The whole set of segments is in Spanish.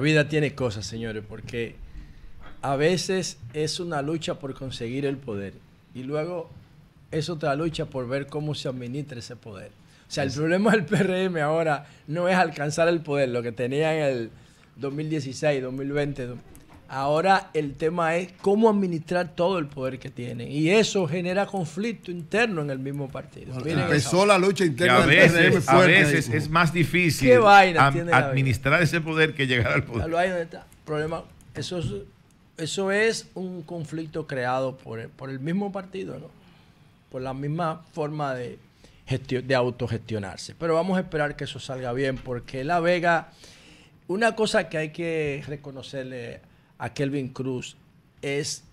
vida tiene cosas, señores, porque a veces es una lucha por conseguir el poder y luego es otra lucha por ver cómo se administra ese poder. O sea, el problema del PRM ahora no es alcanzar el poder, lo que tenía en el 2016, 2020, Ahora el tema es cómo administrar todo el poder que tienen. Y eso genera conflicto interno en el mismo partido. empezó la lucha interna. a veces, es más difícil administrar ese poder que llegar al poder. Problema, eso, es, un conflicto creado por el, mismo partido, por la misma forma de, de autogestionarse. Pero vamos a esperar que eso salga bien, porque La Vega, una cosa que hay que reconocerle a Kelvin Cruz es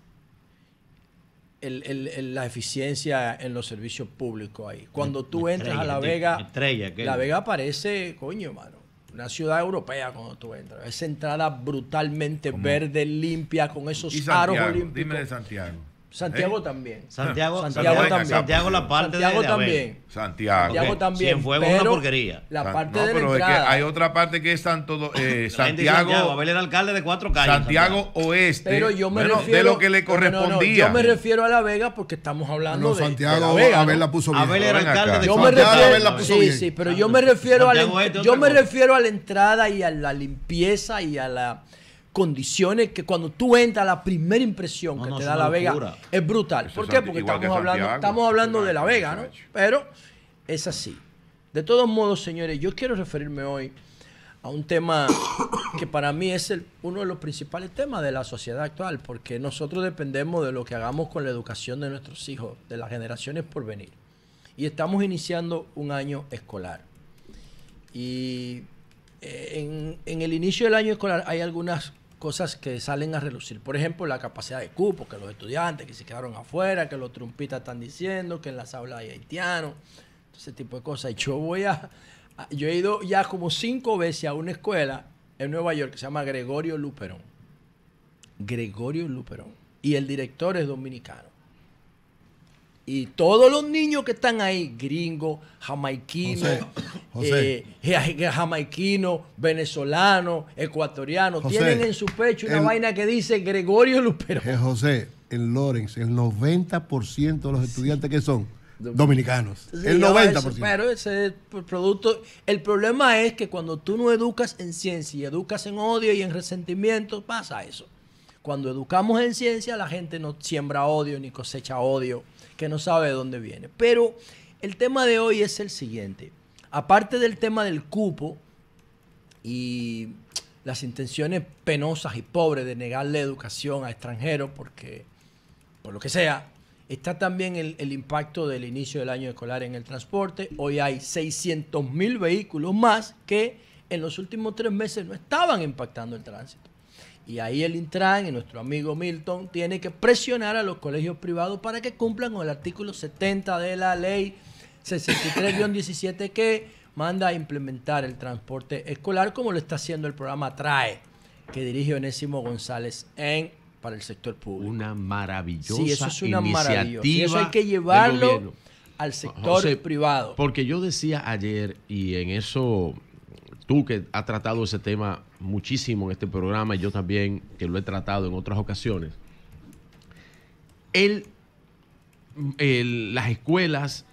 el, la eficiencia en los servicios públicos ahí. Cuando tú entras a La Vega, La Vega parece, coño, mano, una ciudad europea cuando tú entras. Esa entrada brutalmente verde, limpia, con esos aros Dime de Santiago. Santiago ¿Eh? también. Santiago, Santiago, Santiago, también. Santiago la parte también. Santiago. Santiago también. Cienfuegos pero es una porquería. La parte de la entrada. Es que hay otra parte que es tanto eh, Santiago. Santiago. Abel era alcalde de cuatro calles. Santiago, Oeste. Pero yo me refiero de lo que le correspondía. No, yo me refiero a La Vega porque estamos hablando de Santiago. Abel la puso bien. Abel era alcalde de Cuatro me refiero, la puso sí, Sí, pero yo me refiero a yo me refiero a la entrada y a la limpieza y a la condiciones que cuando tú entras la primera impresión que te da La Vega es brutal. ¿Por qué? Porque estamos hablando, de La Vega, ¿no? Pero es así. De todos modos, señores, yo quiero referirme hoy a un tema que para mí es el, uno de los principales temas de la sociedad actual, porque nosotros dependemos de lo que hagamos con la educación de nuestros hijos, de las generaciones por venir. Y estamos iniciando un año escolar. Y eh, en el inicio del año escolar hay algunas cosas que salen a relucir. Por ejemplo, la capacidad de cupo, que los estudiantes que se quedaron afuera, que los trumpistas están diciendo, que en las aulas hay haitianos, ese tipo de cosas. Y yo voy a, a, Yo he ido ya como cinco veces a una escuela en Nueva York que se llama Gregorio Luperón. Gregorio Luperón. Y el director es dominicano. Y todos los niños que están ahí, gringos, jamaiquinos, eh, jamaiquino, venezolano, ecuatoriano. tienen en su pecho una vaina que dice Gregorio Luperón. Eh, José, en Lorenz, el 90% de los estudiantes que son dominicanos. el 90%. pero ese producto. El problema es que cuando tú no educas en ciencia y educas en odio y en resentimiento, pasa eso. Cuando educamos en ciencia, la gente no siembra odio ni cosecha odio, que no sabe de dónde viene. Pero el tema de hoy es el siguiente aparte del tema del cupo y las intenciones penosas y pobres de negarle educación a extranjeros, porque, por lo que sea, está también el, impacto del inicio del año escolar en el transporte. Hoy hay 600 mil vehículos más que en los últimos tres meses no estaban impactando el tránsito. Y ahí el Intran y nuestro amigo Milton tiene que presionar a los colegios privados para que cumplan con el artículo 70 de la ley 63-17 que manda a implementar el transporte escolar como lo está haciendo el programa TRAE, que dirige Onésimo González en para el sector público. Una maravillosa sí, eso es una iniciativa. Y eso hay que llevarlo al ah, sector privado. Porque yo decía ayer, y en eso tú que has tratado ese tema muchísimo en este programa, y yo también que lo he tratado en otras ocasiones, el, las escuelas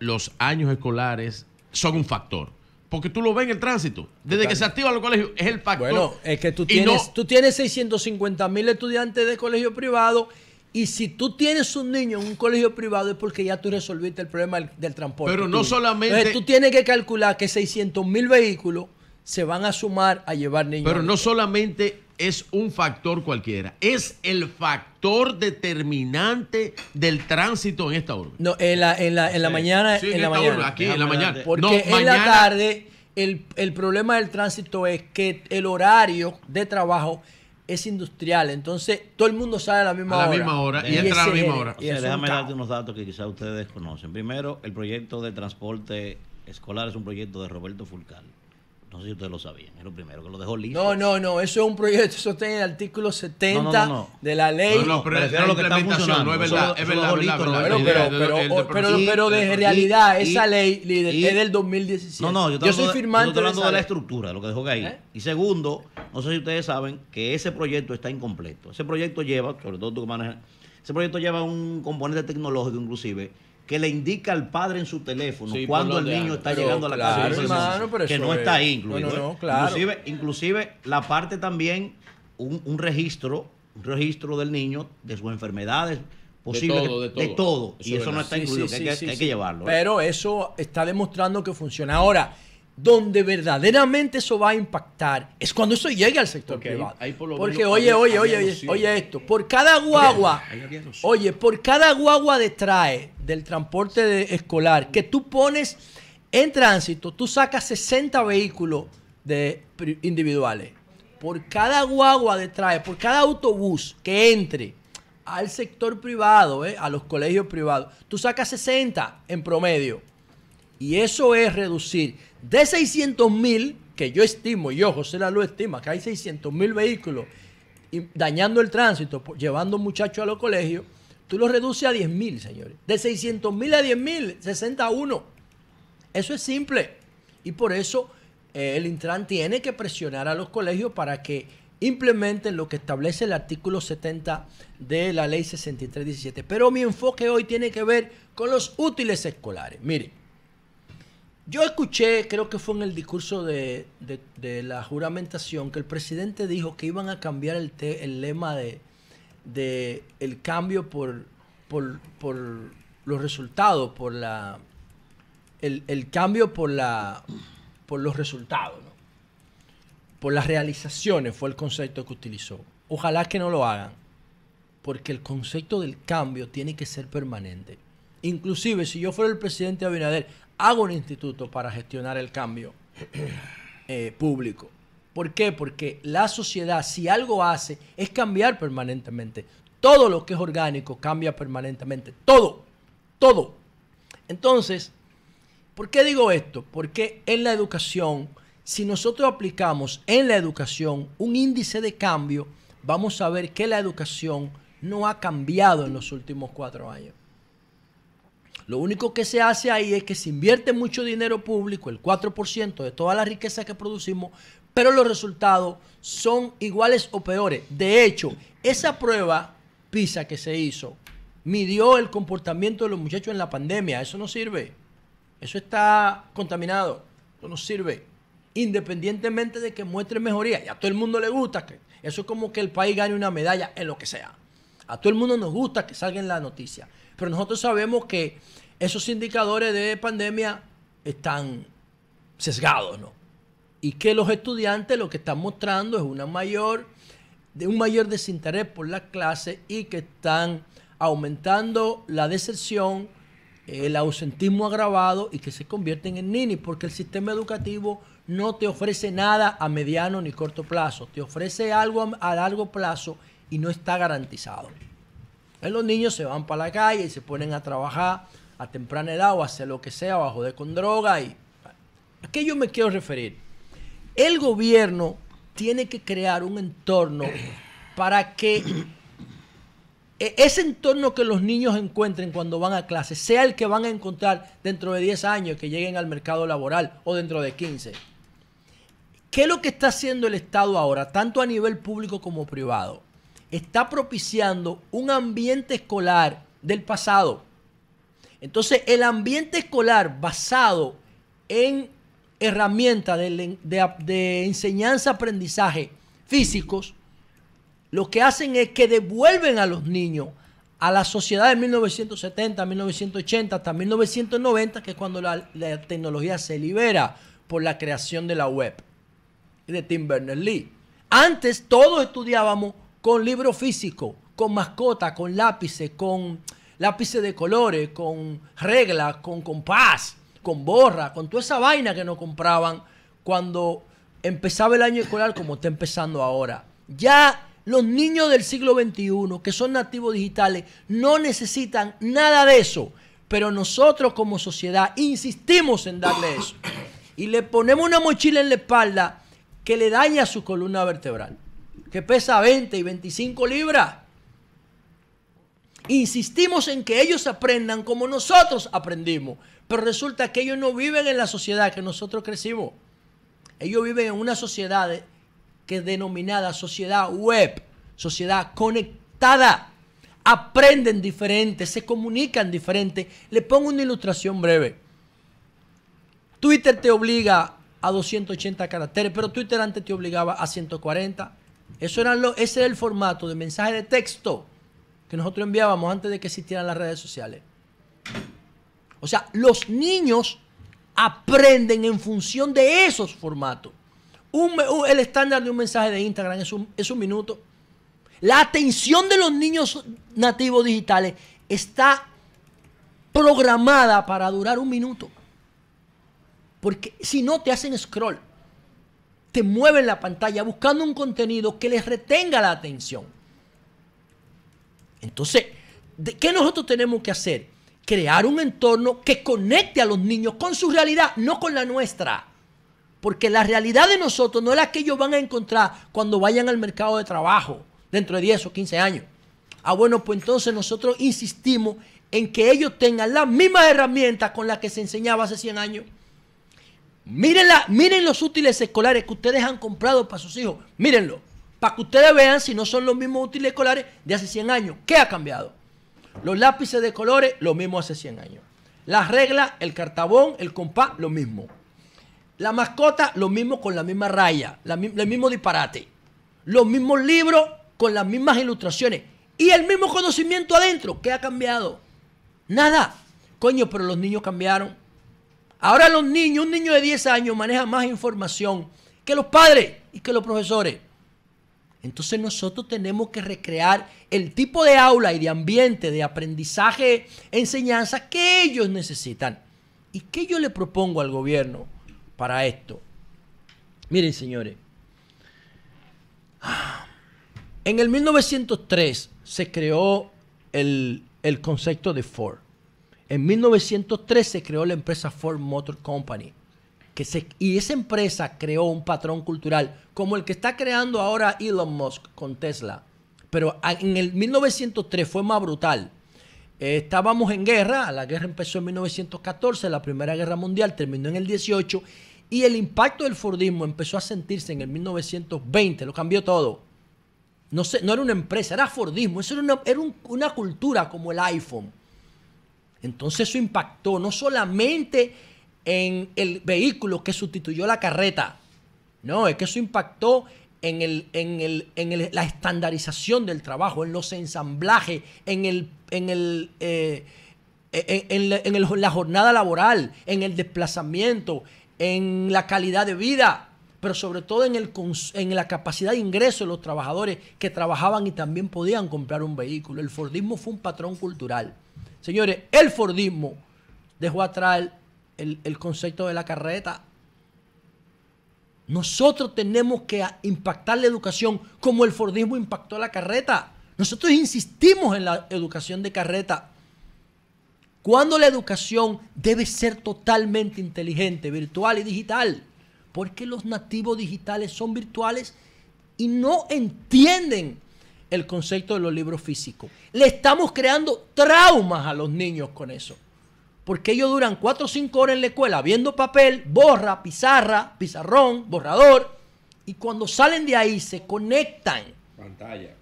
los años escolares son un factor. Porque tú lo ves en el tránsito. Desde que se activan los colegios, es el factor. Bueno, es que tú tienes, tú tienes 650 mil estudiantes de colegio privado y si tú tienes un niño en un colegio privado es porque ya tú resolviste el problema del, transporte. Pero no solamente. tú tienes que calcular que 600 mil vehículos se van a sumar a llevar niños. Pero no solamente es un factor cualquiera, es el factor determinante del tránsito en esta urbe. No, en la, en la, mañana. en, la mañana. aquí, en la mañana. Porque en la tarde el, problema del tránsito es que el horario de trabajo es industrial, entonces todo el mundo sale a la misma a la hora. Misma hora y, entra a la misma hora. déjame darte unos datos que quizás ustedes conocen Primero, el proyecto de transporte escolar es un proyecto de Roberto Fulcal. No sé si ustedes lo sabían. Es lo primero que lo dejó listo. No, no, no. Eso es un proyecto. Eso está en el artículo 70 de la ley. No, no, pero es lo que está funcionando. No es verdad. es verdad, es verdad pero, de realidad, esa ley líder, es del 2017. No, no. Yo, yo soy firmante. Yo estoy hablando de, la estructura, lo que dejó ahí. ¿Eh? Y segundo, no sé si ustedes saben que ese proyecto está incompleto. Ese proyecto lleva, sobre todo tú que manejas, ese proyecto lleva un componente tecnológico, inclusive que le indica al padre en su teléfono cuando el niño está llegando a la casa. que no está ahí incluido. ¿eh? inclusive, la parte también, un, registro, un registro del niño, de sus enfermedades. posible de todo, y eso no está incluido, que, hay que, llevarlo. ¿eh? Pero eso está demostrando que funciona. Ahora, donde verdaderamente eso va a impactar es cuando eso llegue al sector privado. Porque oye, oye, oye, oye, esto, por cada guagua, oye, por cada guagua de trae del transporte escolar que tú pones en tránsito, tú sacas 60 vehículos de individuales. Por cada guagua de trae, por cada autobús que entre al sector privado, eh, a los colegios privados, tú sacas 60 en promedio. Y eso es reducir de 600 mil, que yo estimo, y yo José Lalo estima, que hay 600 mil vehículos dañando el tránsito, llevando muchachos a los colegios, tú los reduces a 10 mil, señores. De 600 mil a 10 mil, 61. Eso es simple. Y por eso eh, el Intran tiene que presionar a los colegios para que implementen lo que establece el artículo 70 de la ley 6317. Pero mi enfoque hoy tiene que ver con los útiles escolares. Miren, yo escuché, creo que fue en el discurso de, la juramentación, que el presidente dijo que iban a cambiar el, el lema de, el cambio por, los resultados, por la el, cambio por la por los resultados, por las realizaciones fue el concepto que utilizó. Ojalá que no lo hagan, porque el concepto del cambio tiene que ser permanente. Inclusive si yo fuera el presidente Abinader, hago un instituto para gestionar el cambio eh, público. ¿Por qué? Porque la sociedad, si algo hace, es cambiar permanentemente. Todo lo que es orgánico cambia permanentemente. Todo. Todo. Entonces, ¿por qué digo esto? Porque en la educación, si nosotros aplicamos en la educación un índice de cambio, vamos a ver que la educación no ha cambiado en los últimos cuatro años. Lo único que se hace ahí es que se invierte mucho dinero público, el 4% de toda la riqueza que producimos, pero los resultados son iguales o peores. De hecho, esa prueba PISA que se hizo midió el comportamiento de los muchachos en la pandemia. Eso no sirve. Eso está contaminado. Eso no sirve. Independientemente de que muestre mejoría. Y a todo el mundo le gusta que eso es como que el país gane una medalla en lo que sea. A todo el mundo nos gusta que salga en la noticia. Pero nosotros sabemos que esos indicadores de pandemia están sesgados, ¿no? Y que los estudiantes lo que están mostrando es una mayor, de un mayor desinterés por las clases y que están aumentando la deserción, el ausentismo agravado y que se convierten en nini porque el sistema educativo no te ofrece nada a mediano ni corto plazo, te ofrece algo a largo plazo y no está garantizado. Pues los niños se van para la calle y se ponen a trabajar a temprana edad o a hacer lo que sea, bajo de con droga. Y... ¿A qué yo me quiero referir? El gobierno tiene que crear un entorno para que e-, ese entorno que los niños encuentren cuando van a clase sea el que van a encontrar dentro de 10 años que lleguen al mercado laboral o dentro de 15. ¿Qué es lo que está haciendo el Estado ahora, tanto a nivel público como privado? está propiciando un ambiente escolar del pasado. Entonces, el ambiente escolar basado en herramientas de, enseñanza-aprendizaje físicos, lo que hacen es que devuelven a los niños a la sociedad de 1970, 1980 hasta 1990, que es cuando la, tecnología se libera por la creación de la web de Tim Berners-Lee. Antes todos estudiábamos con libro físico, con mascota, con lápices, con lápices de colores, con reglas, con compás, con borra, con toda esa vaina que nos compraban cuando empezaba el año escolar como está empezando ahora. Ya los niños del siglo XXI, que son nativos digitales, no necesitan nada de eso. Pero nosotros como sociedad insistimos en darle eso. Y le ponemos una mochila en la espalda que le daña su columna vertebral que pesa 20 y 25 libras. Insistimos en que ellos aprendan como nosotros aprendimos, pero resulta que ellos no viven en la sociedad que nosotros crecimos. Ellos viven en una sociedad que es denominada sociedad web, sociedad conectada. Aprenden diferente, se comunican diferente. Le pongo una ilustración breve. Twitter te obliga a 280 caracteres, pero Twitter antes te obligaba a 140. Eso lo, ese era el formato de mensaje de texto que nosotros enviábamos antes de que existieran las redes sociales. O sea, los niños aprenden en función de esos formatos. el estándar de un mensaje de Instagram es un, es un minuto. La atención de los niños nativos digitales está programada para durar un minuto. Porque si no, te hacen scroll te mueven la pantalla buscando un contenido que les retenga la atención. Entonces, ¿qué nosotros tenemos que hacer? Crear un entorno que conecte a los niños con su realidad, no con la nuestra. Porque la realidad de nosotros no es la que ellos van a encontrar cuando vayan al mercado de trabajo dentro de 10 o 15 años. Ah, bueno, pues entonces nosotros insistimos en que ellos tengan las mismas herramientas con las que se enseñaba hace 100 años. Miren, miren los útiles escolares que ustedes han comprado para sus hijos. Mírenlo. Para que ustedes vean si no son los mismos útiles escolares de hace 100 años. ¿Qué ha cambiado? Los lápices de colores, lo mismo hace 100 años. Las reglas, el cartabón, el compás, lo mismo. La mascota, lo mismo con la misma raya, el mismo disparate. Los mismos libros con las mismas ilustraciones. Y el mismo conocimiento adentro. ¿Qué ha cambiado? Nada. Coño, pero los niños cambiaron. Ahora los niños, un niño de 10 años maneja más información que los padres y que los profesores. Entonces nosotros tenemos que recrear el tipo de aula y de ambiente de aprendizaje, enseñanza que ellos necesitan. ¿Y qué yo le propongo al gobierno para esto? Miren, señores. En el 1903 se creó el, el concepto de Ford. En 1913 creó la empresa Ford Motor Company. Que se, y esa empresa creó un patrón cultural como el que está creando ahora Elon Musk con Tesla. Pero en el 1903 fue más brutal. Eh, estábamos en guerra, la guerra empezó en 1914, la Primera Guerra Mundial terminó en el 18 y el impacto del Fordismo empezó a sentirse en el 1920, lo cambió todo. No, no era una empresa, era Fordismo, eso era, una cultura como el iPhone. Entonces eso impactó no solamente en el vehículo que sustituyó la carreta, no, es que eso impactó en, la estandarización del trabajo, en los ensamblajes, en, en, eh, la jornada laboral, en el desplazamiento, en la calidad de vida, pero sobre todo en, en la capacidad de ingreso de los trabajadores que trabajaban y también podían comprar un vehículo. El Fordismo fue un patrón cultural. Señores, el Fordismo dejó atrás el, el, concepto de la carreta. Nosotros tenemos que impactar la educación como el Fordismo impactó la carreta. Nosotros insistimos en la educación de carreta. Cuando la educación debe ser totalmente inteligente, virtual y digital. Porque los nativos digitales son virtuales y no entienden el concepto de los libros físicos. Le estamos creando traumas a los niños con eso. Porque ellos duran 4 o 5 horas en la escuela viendo papel, borra, pizarra, pizarrón, borrador. Y cuando salen de ahí se conectan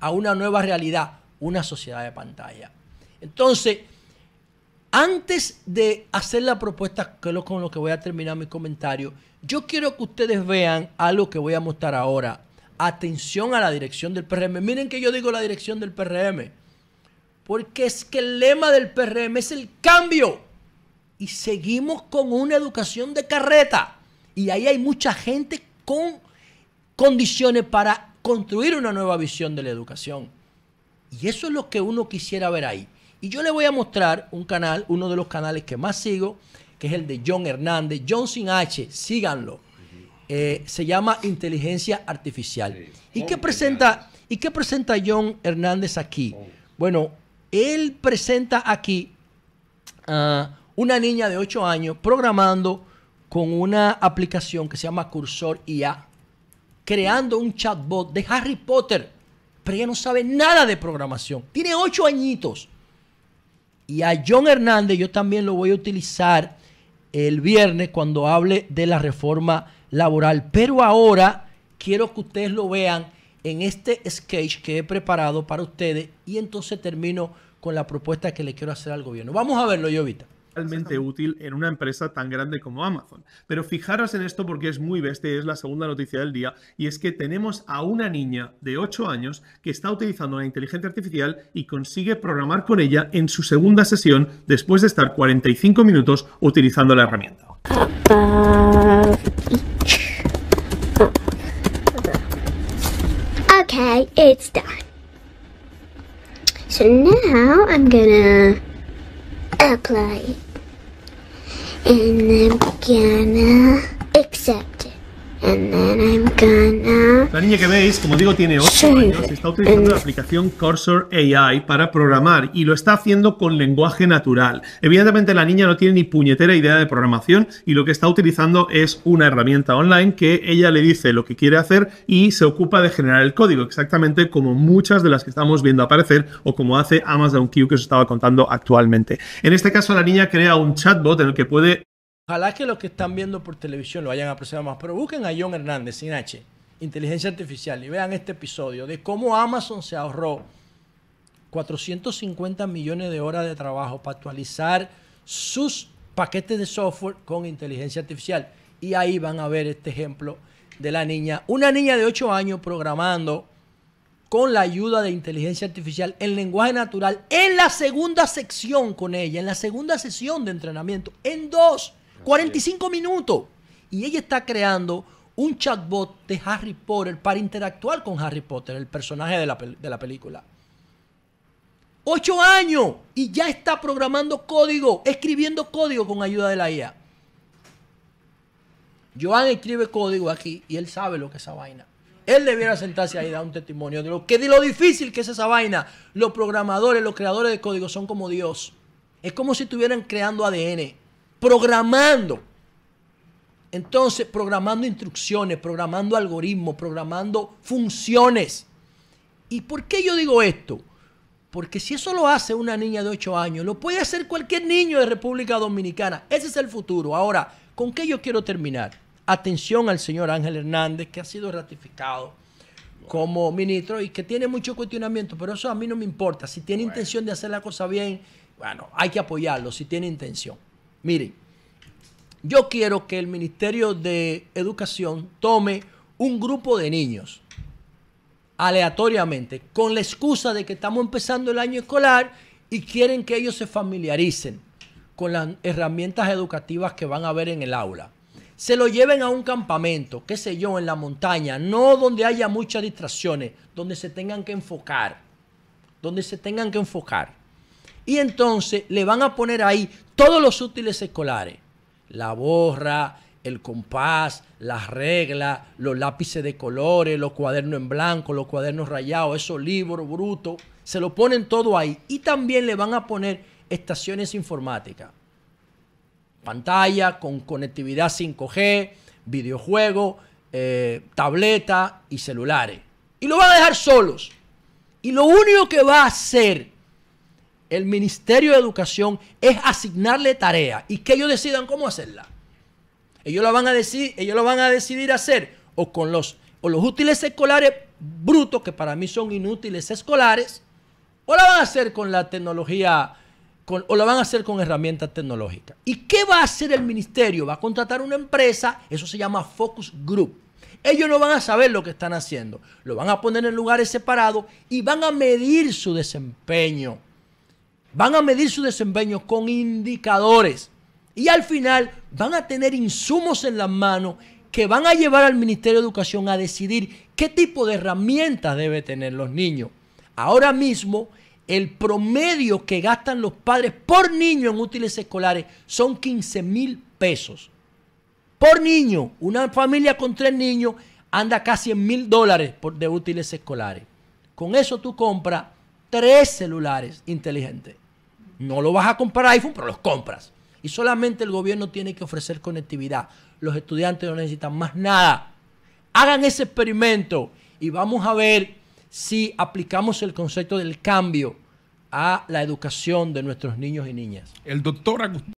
a una nueva realidad, una sociedad de pantalla. Entonces, antes de hacer la propuesta, que es con lo que voy a terminar mi comentario, yo quiero que ustedes vean algo que voy a mostrar ahora atención a la dirección del PRM. Miren que yo digo la dirección del PRM. Porque es que el lema del PRM es el cambio. Y seguimos con una educación de carreta. Y ahí hay mucha gente con condiciones para construir una nueva visión de la educación. Y eso es lo que uno quisiera ver ahí. Y yo le voy a mostrar un canal, uno de los canales que más sigo, que es el de John Hernández, John sin H, síganlo eh, se llama inteligencia artificial. ¿Y, oh, qué presenta, ¿Y qué presenta John Hernández aquí? Oh. Bueno, él presenta aquí a ah, una niña de 8 años programando con una aplicación que se llama Cursor IA, creando un chatbot de Harry Potter, pero ella no sabe nada de programación. Tiene 8 añitos. Y a John Hernández yo también lo voy a utilizar el viernes cuando hable de la reforma laboral. Pero ahora quiero que ustedes lo vean en este sketch que he preparado para ustedes y entonces termino con la propuesta que le quiero hacer al gobierno. Vamos a verlo, Jovita realmente útil en una empresa tan grande como Amazon. Pero fijaros en esto porque es muy bestia y es la segunda noticia del día, y es que tenemos a una niña de 8 años que está utilizando la inteligencia artificial y consigue programar con ella en su segunda sesión después de estar 45 minutos utilizando la herramienta. above each Okay, it's done. So now I'm gonna apply and I'm gonna La niña que veis, como digo, tiene 8 años está utilizando la eh. aplicación Cursor AI para programar y lo está haciendo con lenguaje natural. Evidentemente la niña no tiene ni puñetera idea de programación y lo que está utilizando es una herramienta online que ella le dice lo que quiere hacer y se ocupa de generar el código, exactamente como muchas de las que estamos viendo aparecer o como hace Amazon Q que os estaba contando actualmente. En este caso la niña crea un chatbot en el que puede Ojalá que los que están viendo por televisión lo hayan apreciado más, pero busquen a John Hernández, sin H, Inteligencia Artificial, y vean este episodio de cómo Amazon se ahorró 450 millones de horas de trabajo para actualizar sus paquetes de software con inteligencia artificial. Y ahí van a ver este ejemplo de la niña, una niña de 8 años programando con la ayuda de inteligencia artificial en lenguaje natural en la segunda sección con ella, en la segunda sesión de entrenamiento, en dos. 45 minutos. Y ella está creando un chatbot de Harry Potter para interactuar con Harry Potter, el personaje de la, película. Ocho años y ya está programando código, escribiendo código con ayuda de la IA. Joan escribe código aquí y él sabe lo que es esa vaina. Él debiera sentarse ahí y dar un testimonio de lo, que, de lo difícil que es esa vaina. Los programadores, los creadores de código son como Dios. Es como si estuvieran creando ADN programando. Entonces, programando instrucciones, programando algoritmos, programando funciones. ¿Y por qué yo digo esto? Porque si eso lo hace una niña de 8 años, lo puede hacer cualquier niño de República Dominicana. Ese es el futuro. Ahora, ¿con qué yo quiero terminar? Atención al señor Ángel Hernández, que ha sido ratificado como ministro y que tiene mucho cuestionamiento, pero eso a mí no me importa. Si tiene intención de hacer la cosa bien, bueno, hay que apoyarlo, si tiene intención. Miren, yo quiero que el Ministerio de Educación tome un grupo de niños aleatoriamente con la excusa de que estamos empezando el año escolar y quieren que ellos se familiaricen con las herramientas educativas que van a ver en el aula. Se lo lleven a un campamento, qué sé yo, en la montaña, no donde haya muchas distracciones, donde se tengan que enfocar, donde se tengan que enfocar. Y entonces le van a poner ahí todos los útiles escolares. La borra, el compás, las reglas, los lápices de colores, los cuadernos en blanco, los cuadernos rayados, esos libros brutos. Se lo ponen todo ahí. Y también le van a poner estaciones informáticas. Pantalla con conectividad 5G, videojuegos, eh, tableta tabletas y celulares. Y lo van a dejar solos. Y lo único que va a hacer el Ministerio de Educación es asignarle tarea y que ellos decidan cómo hacerla. Ellos lo van a, decir, ellos lo van a decidir hacer o con los, los útiles escolares brutos, que para mí son inútiles escolares, o la van a hacer con la tecnología, o la van a hacer con herramientas tecnológicas. ¿Y qué va a hacer el ministerio? Va a contratar una empresa, eso se llama Focus Group. Ellos no van a saber lo que están haciendo, lo van a poner en lugares separados y van a medir su desempeño. Van a medir su desempeño con indicadores y al final van a tener insumos en las manos que van a llevar al Ministerio de Educación a decidir qué tipo de herramientas debe tener los niños. Ahora mismo, el promedio que gastan los padres por niño en útiles escolares son 15 mil pesos. Por niño, una familia con tres niños anda casi en mil dólares de útiles escolares. Con eso tú compras tres celulares inteligentes. No lo vas a comprar iPhone, pero los compras. Y solamente el gobierno tiene que ofrecer conectividad. Los estudiantes no necesitan más nada. Hagan ese experimento y vamos a ver si aplicamos el concepto del cambio a la educación de nuestros niños y niñas. El doctor Agustín.